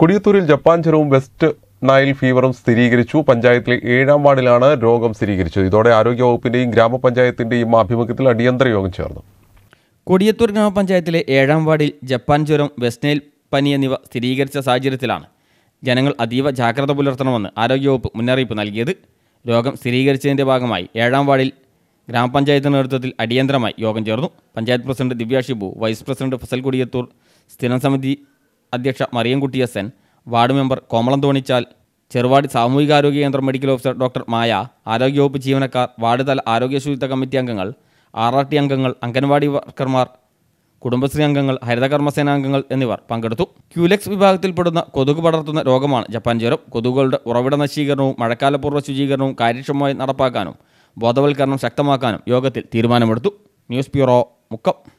കൊടിയത്തൂരിൽ Japan ചെറുവും West Nile ഫീവറും സ്ഥിരീകരിച്ചു പഞ്ചായത്തിലെ ഏഴാം വാർഡിലാണ് രോഗം സ്ഥിരീകരിച്ചത് ഇതോടെ ആരോഗ്യവകുപ്പിന്റെയും ഗ്രാമപഞ്ചായത്തിന്റെയും ആഭിമുഖ്യത്തിൽ അടിയന്തര യോഗം ചേർന്നു കൊടിയത്തൂർ ഗ്രാമപഞ്ചായത്തിലെ ഏഴാം വാർഡിൽ ജപ്പാൻ ചുരം വെസ്റ്റ് നൈൽ പനി എന്നിവ സ്ഥിരീകരിച്ച സാഹചര്യത്തിലാണ് ജനങ്ങൾ അതീവ ജാഗ്രത പുലർത്തണമെന്ന് ആരോഗ്യവകുപ്പ് മുന്നറിയിപ്പ് നൽകിയത് രോഗം സ്ഥിരീകരിച്ചതിൻ്റെ ഭാഗമായി ഏഴാം വാർഡിൽ ഗ്രാമപഞ്ചായത്ത് നേതൃത്വത്തിൽ അടിയന്തരമായി യോഗം ചേർന്നു panchayat president Divya Shibu vice president Fazal Kodiyathur സ്ഥിരം സമിതി അധ്യക്ഷ Mariyankutty S N ward member Komalam Thonichal Cheruvadi സാമൂഹികാരോഗ്യ കേന്ദ്രം മെഡിക്കൽ ഓഫീസർ ഡോക്ടർ മായ ആരോഗ്യവകുപ്പ് ജീവനക്കാർ വാർഡ് തല ആരോഗ്യ ശുചിത്വ കമ്മിറ്റി അംഗങ്ങൾ ആർ ആർ ടി അംഗങ്ങൾ അംഗൻവാടി വർക്കർമാർ കുടുംബശ്രീ അംഗങ്ങൾ ഹരിതകർമ്മസേന അംഗങ്ങൾ എന്നിവർ പങ്കെടുത്തു ക്യൂലെക്സ് വിഭാഗത്തിൽപ്പെടുന്ന കൊതുക് പടർത്തുന്ന രോഗമാണ് ജപ്പാൻ ജ്വരം കൊതുകുകളുടെ ഉറവിട നശീകരണവും മഴക്കാലപൂർവ്വ ശുചീകരണവും കാര്യക്ഷമമായി നടപ്പാക്കാനും ബോധവൽക്കരണം ശക്തമാക്കാനും യോഗത്തിൽ തീരുമാനമെടുത്തു ന്യൂസ് ബ്യൂറോ മുക്കം